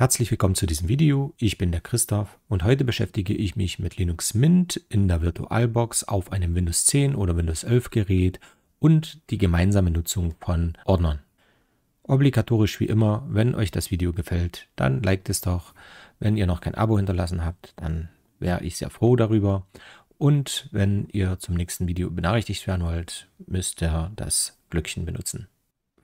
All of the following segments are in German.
Herzlich willkommen zu diesem Video, ich bin der Christoph und heute beschäftige ich mich mit Linux Mint in der VirtualBox auf einem Windows 10 oder Windows 11 Gerät und die gemeinsame Nutzung von Ordnern. Obligatorisch wie immer, wenn euch das Video gefällt, dann liked es doch. Wenn ihr noch kein Abo hinterlassen habt, dann wäre ich sehr froh darüber. Und wenn ihr zum nächsten Video benachrichtigt werden wollt, müsst ihr das Glöckchen benutzen.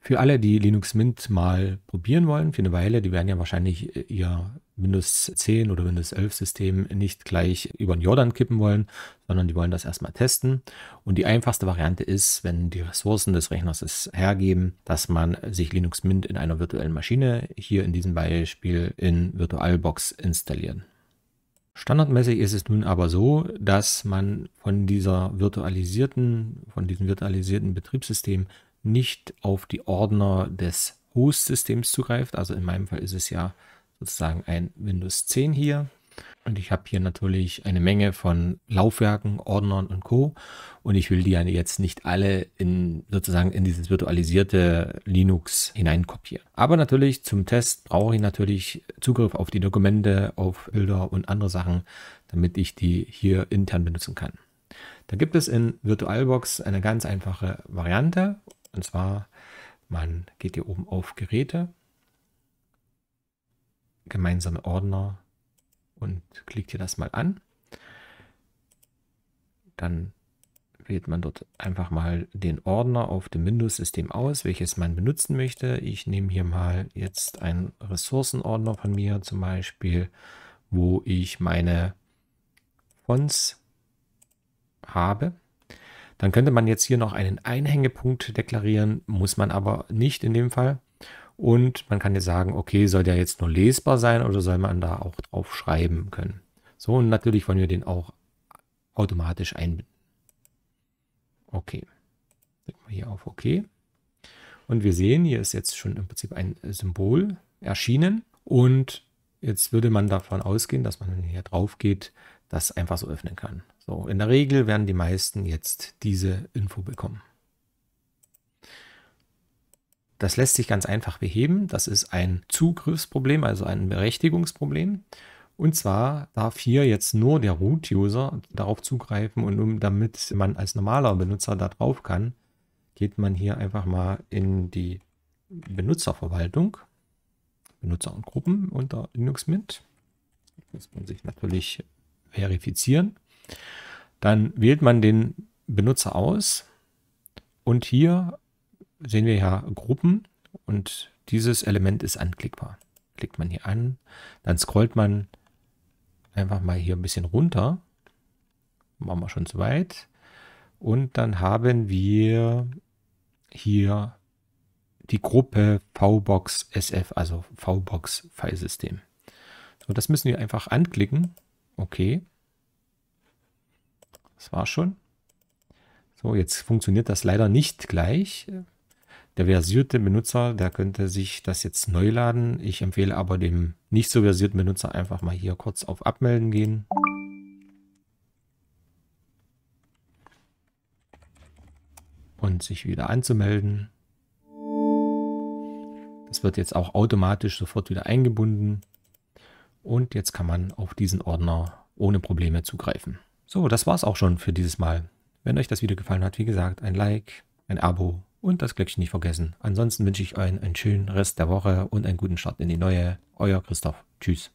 Für alle, die Linux Mint mal probieren wollen, für eine Weile, die werden ja wahrscheinlich äh, ihr Windows 10 oder Windows 11 System nicht gleich über den Jordan kippen wollen, sondern die wollen das erstmal testen. Und die einfachste Variante ist, wenn die Ressourcen des Rechners es hergeben, dass man sich Linux Mint in einer virtuellen Maschine, hier in diesem Beispiel in VirtualBox, installieren. Standardmäßig ist es nun aber so, dass man von dieser virtualisierten, von diesem virtualisierten Betriebssystem nicht auf die Ordner des Host-Systems zugreift. Also in meinem Fall ist es ja sozusagen ein Windows 10 hier. Und ich habe hier natürlich eine Menge von Laufwerken, Ordnern und Co. Und ich will die ja jetzt nicht alle in sozusagen in dieses virtualisierte Linux hineinkopieren. Aber natürlich zum Test brauche ich natürlich Zugriff auf die Dokumente, auf Bilder und andere Sachen, damit ich die hier intern benutzen kann. Da gibt es in VirtualBox eine ganz einfache Variante und zwar, man geht hier oben auf Geräte, gemeinsame Ordner und klickt hier das mal an. Dann wählt man dort einfach mal den Ordner auf dem Windows-System aus, welches man benutzen möchte. Ich nehme hier mal jetzt einen Ressourcenordner von mir zum Beispiel, wo ich meine Fonts habe. Dann könnte man jetzt hier noch einen Einhängepunkt deklarieren, muss man aber nicht in dem Fall. Und man kann jetzt sagen, okay, soll der jetzt nur lesbar sein oder soll man da auch drauf schreiben können? So, und natürlich wollen wir den auch automatisch einbinden. Okay. Klicken wir hier auf OK. Und wir sehen, hier ist jetzt schon im Prinzip ein Symbol erschienen. Und jetzt würde man davon ausgehen, dass man hier drauf geht, das einfach so öffnen kann. So, in der Regel werden die meisten jetzt diese Info bekommen. Das lässt sich ganz einfach beheben. Das ist ein Zugriffsproblem, also ein Berechtigungsproblem. Und zwar darf hier jetzt nur der Root-User darauf zugreifen und um, damit man als normaler Benutzer da drauf kann, geht man hier einfach mal in die Benutzerverwaltung, Benutzer und Gruppen unter Linux Mint. Muss man sich natürlich verifizieren. Dann wählt man den Benutzer aus und hier sehen wir ja Gruppen und dieses Element ist anklickbar. Klickt man hier an, dann scrollt man einfach mal hier ein bisschen runter. Machen wir schon zu weit. Und dann haben wir hier die Gruppe VBox SF, also VBox Filesystem. So, das müssen wir einfach anklicken Okay. Das war schon. So, jetzt funktioniert das leider nicht gleich. Der versierte Benutzer, der könnte sich das jetzt neu laden. Ich empfehle aber dem nicht so versierten Benutzer einfach mal hier kurz auf Abmelden gehen. Und sich wieder anzumelden. Das wird jetzt auch automatisch sofort wieder eingebunden. Und jetzt kann man auf diesen Ordner ohne Probleme zugreifen. So, das war's auch schon für dieses Mal. Wenn euch das Video gefallen hat, wie gesagt, ein Like, ein Abo und das Glöckchen nicht vergessen. Ansonsten wünsche ich euch einen schönen Rest der Woche und einen guten Start in die neue. Euer Christoph. Tschüss.